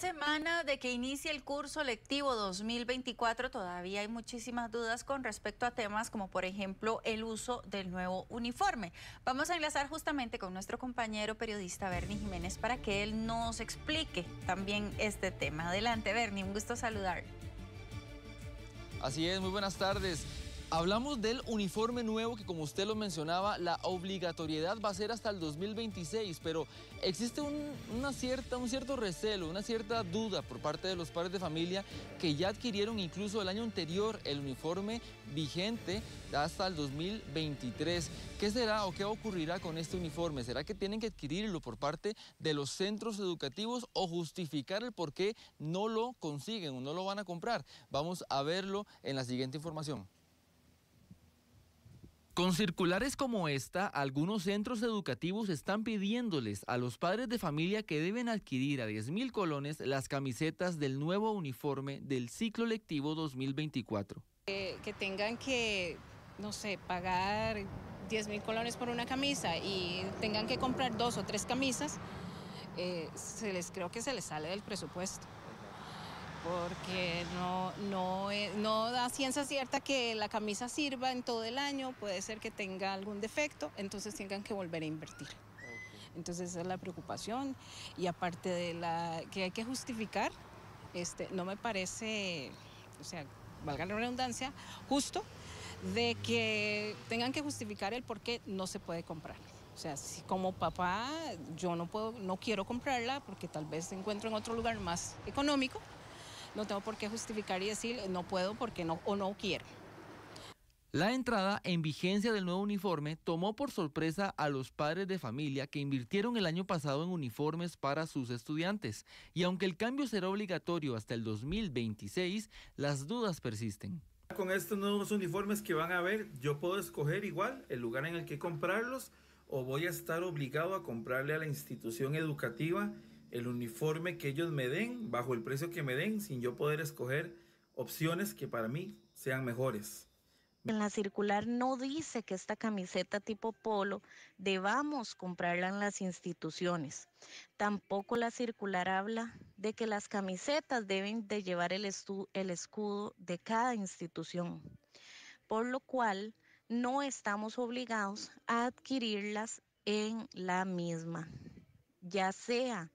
semana de que inicie el curso lectivo 2024 todavía hay muchísimas dudas con respecto a temas como por ejemplo el uso del nuevo uniforme. Vamos a enlazar justamente con nuestro compañero periodista Bernie Jiménez para que él nos explique también este tema. Adelante Bernie, un gusto saludar. Así es, muy buenas tardes. Hablamos del uniforme nuevo que como usted lo mencionaba, la obligatoriedad va a ser hasta el 2026, pero existe un, una cierta, un cierto recelo, una cierta duda por parte de los padres de familia que ya adquirieron incluso el año anterior el uniforme vigente hasta el 2023. ¿Qué será o qué ocurrirá con este uniforme? ¿Será que tienen que adquirirlo por parte de los centros educativos o justificar el por qué no lo consiguen o no lo van a comprar? Vamos a verlo en la siguiente información. Con circulares como esta, algunos centros educativos están pidiéndoles a los padres de familia que deben adquirir a 10.000 colones las camisetas del nuevo uniforme del ciclo lectivo 2024. que tengan que, no sé, pagar 10.000 colones por una camisa y tengan que comprar dos o tres camisas, eh, se les, creo que se les sale del presupuesto porque eh, no, da ciencia cierta que la camisa sirva en todo el año, puede ser que tenga algún defecto, entonces tengan que volver a invertir. Entonces esa es la preocupación y aparte de la que hay que justificar, este, no me parece, o sea, valga la redundancia, justo de que tengan que justificar el por qué no se puede comprar. O sea, si como papá yo no puedo, no quiero comprarla porque tal vez encuentro en otro lugar más económico, no tengo por qué justificar y decir no puedo porque no o no quiero. La entrada en vigencia del nuevo uniforme tomó por sorpresa a los padres de familia que invirtieron el año pasado en uniformes para sus estudiantes. Y aunque el cambio será obligatorio hasta el 2026, las dudas persisten. Con estos nuevos uniformes que van a ver, yo puedo escoger igual el lugar en el que comprarlos o voy a estar obligado a comprarle a la institución educativa el uniforme que ellos me den, bajo el precio que me den, sin yo poder escoger opciones que para mí sean mejores. En la circular no dice que esta camiseta tipo polo debamos comprarla en las instituciones. Tampoco la circular habla de que las camisetas deben de llevar el, el escudo de cada institución, por lo cual no estamos obligados a adquirirlas en la misma, ya sea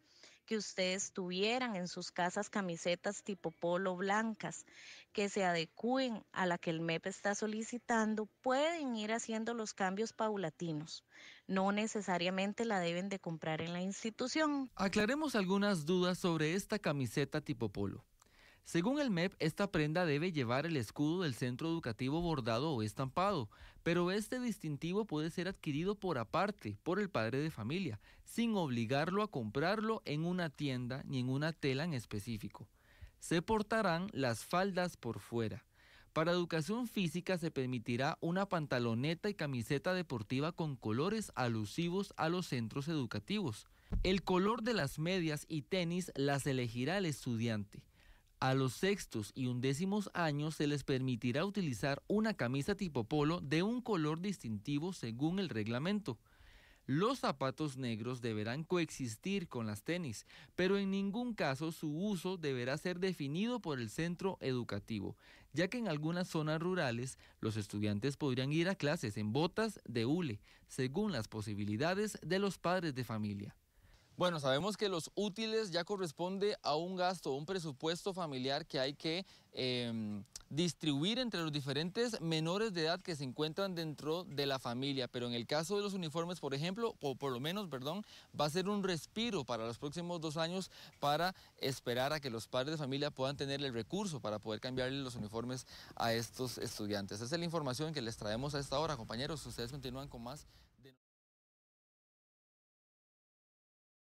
que ustedes tuvieran en sus casas camisetas tipo polo blancas que se adecúen a la que el MEP está solicitando, pueden ir haciendo los cambios paulatinos. No necesariamente la deben de comprar en la institución. Aclaremos algunas dudas sobre esta camiseta tipo polo. Según el MEP, esta prenda debe llevar el escudo del centro educativo bordado o estampado, pero este distintivo puede ser adquirido por aparte, por el padre de familia, sin obligarlo a comprarlo en una tienda ni en una tela en específico. Se portarán las faldas por fuera. Para educación física se permitirá una pantaloneta y camiseta deportiva con colores alusivos a los centros educativos. El color de las medias y tenis las elegirá el estudiante. A los sextos y undécimos años se les permitirá utilizar una camisa tipo polo de un color distintivo según el reglamento. Los zapatos negros deberán coexistir con las tenis, pero en ningún caso su uso deberá ser definido por el centro educativo, ya que en algunas zonas rurales los estudiantes podrían ir a clases en botas de hule, según las posibilidades de los padres de familia. Bueno, sabemos que los útiles ya corresponde a un gasto, un presupuesto familiar que hay que em, distribuir entre los diferentes menores de edad que se encuentran dentro de la familia. Pero en el caso de los uniformes, por ejemplo, o por lo menos, perdón, va a ser un respiro para los próximos dos años para esperar a que los padres de familia puedan tener el recurso para poder cambiarle los uniformes a estos estudiantes. Esa es la información que les traemos a esta hora, compañeros. Ustedes continúan con más.